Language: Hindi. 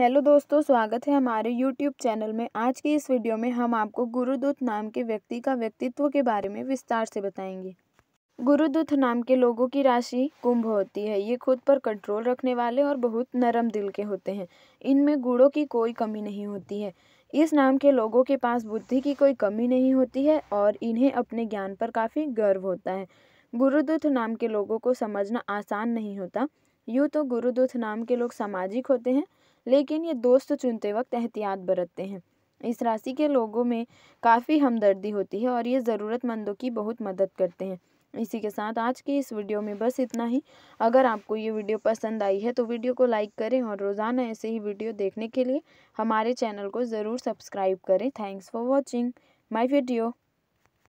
हेलो दोस्तों स्वागत है हमारे यूट्यूब चैनल में आज की इस वीडियो में हम आपको गुरुदूत नाम के व्यक्ति का व्यक्तित्व के बारे में विस्तार से बताएंगे गुरुदूत नाम के लोगों की राशि कुंभ होती है ये खुद पर कंट्रोल रखने वाले और बहुत नरम दिल के होते हैं इनमें गुड़ों की कोई कमी नहीं होती है इस नाम के लोगों के पास बुद्धि की कोई कमी नहीं होती है और इन्हें अपने ज्ञान पर काफ़ी गर्व होता है गुरुदूत नाम के लोगों को समझना आसान नहीं होता यूँ तो गुरुदूत नाम के लोग सामाजिक होते हैं लेकिन ये दोस्त चुनते वक्त एहतियात बरतते हैं इस राशि के लोगों में काफ़ी हमदर्दी होती है और ये ज़रूरतमंदों की बहुत मदद करते हैं इसी के साथ आज की इस वीडियो में बस इतना ही अगर आपको ये वीडियो पसंद आई है तो वीडियो को लाइक करें और रोज़ाना ऐसे ही वीडियो देखने के लिए हमारे चैनल को ज़रूर सब्सक्राइब करें thanks for watching my video